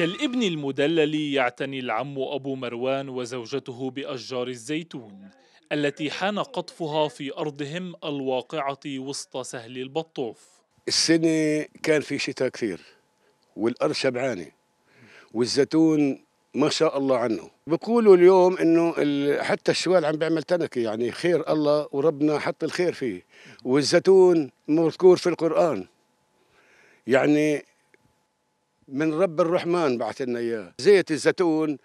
كالابن المدلل يعتني العم أبو مروان وزوجته بأشجار الزيتون التي حان قطفها في أرضهم الواقعة وسط سهل البطوف السنة كان في شتاء كثير والأرض شبعانة والزيتون ما شاء الله عنه بقولوا اليوم انه حتى الشوال عم بيعمل تنكه يعني خير الله وربنا حط الخير فيه والزيتون مذكور في القرآن يعني من رب الرحمن بعث لنا اياه زيت الزيتون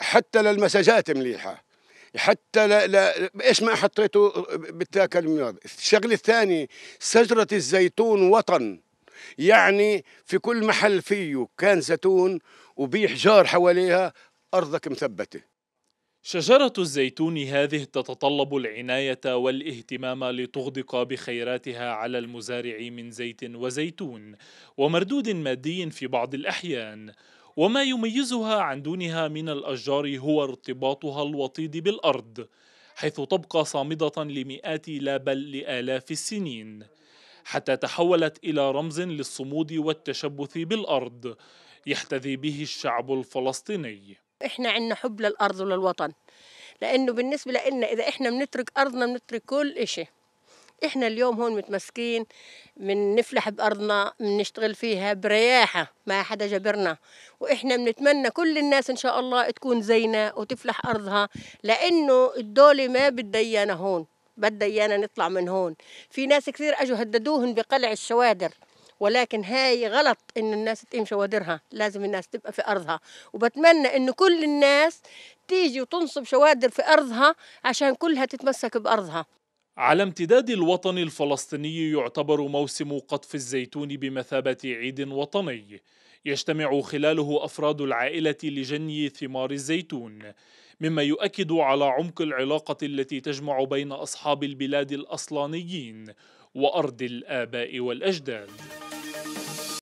حتى للمساجات مليحه حتى لا, لا ايش ما حطيته بتاكل من الشغله الثانيه شجره الزيتون وطن يعني في كل محل فيه كان زيتون وبيحجار حواليها ارضك مثبته شجرة الزيتون هذه تتطلب العناية والاهتمام لتغدق بخيراتها على المزارع من زيت وزيتون ومردود مادي في بعض الأحيان وما يميزها عن دونها من الأشجار هو ارتباطها الوطيد بالأرض حيث تبقى صامدة لمئات لا بل لآلاف السنين حتى تحولت إلى رمز للصمود والتشبث بالأرض يحتذي به الشعب الفلسطيني احنا عندنا حب للارض وللوطن لانه بالنسبه لنا اذا احنا بنترك ارضنا بنترك كل شيء احنا اليوم هون متمسكين بنفلح بارضنا بنشتغل فيها برياحه ما حدا جبرنا واحنا بنتمنى كل الناس ان شاء الله تكون زينا وتفلح ارضها لانه الدوله ما بتديانا هون بدها ايانا نطلع من هون في ناس كثير اجوا هددوهم بقلع الشوادر ولكن هاي غلط ان الناس تقيم شوادرها لازم الناس تبقى في ارضها وبتمنى ان كل الناس تيجي وتنصب شوادر في ارضها عشان كلها تتمسك بارضها على امتداد الوطن الفلسطيني يعتبر موسم قطف الزيتون بمثابة عيد وطني يجتمع خلاله أفراد العائلة لجني ثمار الزيتون مما يؤكد على عمق العلاقة التي تجمع بين أصحاب البلاد الأصلانيين وأرض الآباء والأجداد